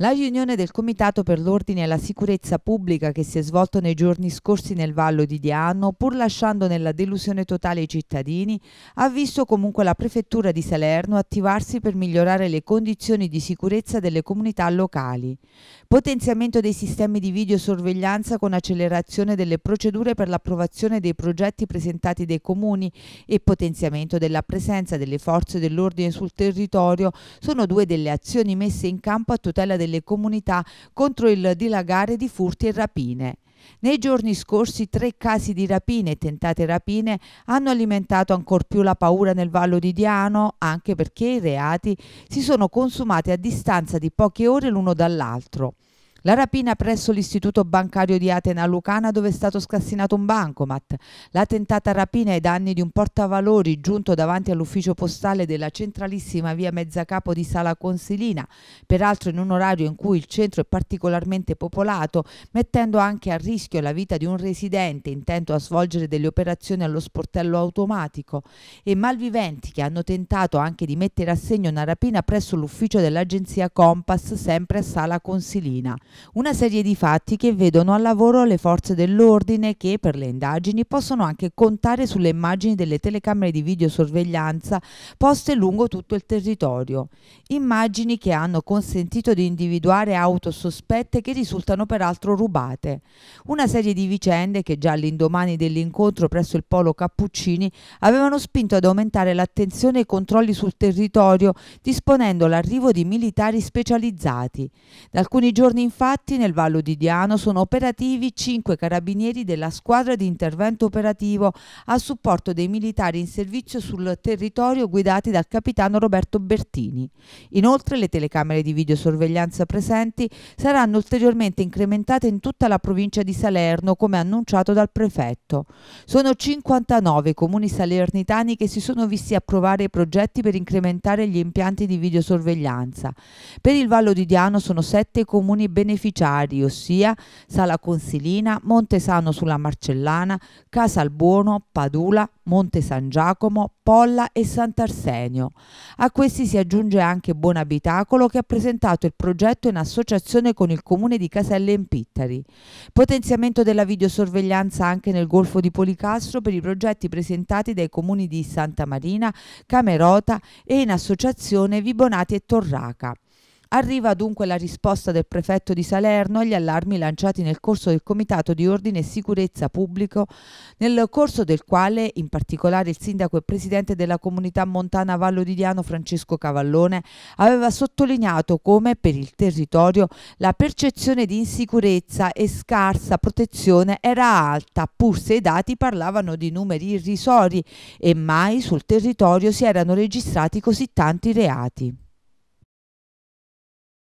La riunione del Comitato per l'Ordine e la Sicurezza Pubblica che si è svolto nei giorni scorsi nel Vallo di Diano, pur lasciando nella delusione totale i cittadini, ha visto comunque la Prefettura di Salerno attivarsi per migliorare le condizioni di sicurezza delle comunità locali. Potenziamento dei sistemi di videosorveglianza con accelerazione delle procedure per l'approvazione dei progetti presentati dai comuni e potenziamento della presenza delle forze dell'ordine sul territorio sono due delle azioni messe in campo a tutela delle delle comunità contro il dilagare di furti e rapine. Nei giorni scorsi tre casi di rapine e tentate rapine hanno alimentato ancor più la paura nel Vallo di Diano, anche perché i reati si sono consumati a distanza di poche ore l'uno dall'altro. La rapina presso l'istituto bancario di Atena Lucana dove è stato scassinato un bancomat. La tentata rapina ai danni di un portavalori giunto davanti all'ufficio postale della centralissima via Mezzacapo di Sala Consilina, peraltro in un orario in cui il centro è particolarmente popolato, mettendo anche a rischio la vita di un residente intento a svolgere delle operazioni allo sportello automatico e malviventi che hanno tentato anche di mettere a segno una rapina presso l'ufficio dell'agenzia Compass sempre a Sala Consilina. Una serie di fatti che vedono al lavoro le forze dell'ordine che, per le indagini, possono anche contare sulle immagini delle telecamere di videosorveglianza poste lungo tutto il territorio. Immagini che hanno consentito di individuare auto sospette che risultano peraltro rubate. Una serie di vicende che già all'indomani dell'incontro presso il Polo Cappuccini avevano spinto ad aumentare l'attenzione e i controlli sul territorio, disponendo l'arrivo di militari specializzati. Da alcuni giorni in Infatti nel Vallo di Diano sono operativi cinque carabinieri della squadra di intervento operativo a supporto dei militari in servizio sul territorio guidati dal capitano Roberto Bertini. Inoltre le telecamere di videosorveglianza presenti saranno ulteriormente incrementate in tutta la provincia di Salerno come annunciato dal prefetto. Sono 59 i comuni salernitani che si sono visti approvare i progetti per incrementare gli impianti di videosorveglianza. Per il Vallo di Diano sono sette comuni beneficiari beneficiari, ossia Sala Consilina, Montesano sulla Marcellana, Casalbuono, Padula, Monte San Giacomo, Polla e Sant'Arsenio. A questi si aggiunge anche Buonabitacolo che ha presentato il progetto in associazione con il comune di Caselle in Pittari. Potenziamento della videosorveglianza anche nel Golfo di Policastro per i progetti presentati dai comuni di Santa Marina, Camerota e in associazione Vibonati e Torraca. Arriva dunque la risposta del prefetto di Salerno agli allarmi lanciati nel corso del Comitato di Ordine e Sicurezza Pubblico, nel corso del quale in particolare il sindaco e presidente della comunità montana Vallo di Diano Francesco Cavallone aveva sottolineato come per il territorio la percezione di insicurezza e scarsa protezione era alta, pur se i dati parlavano di numeri irrisori e mai sul territorio si erano registrati così tanti reati.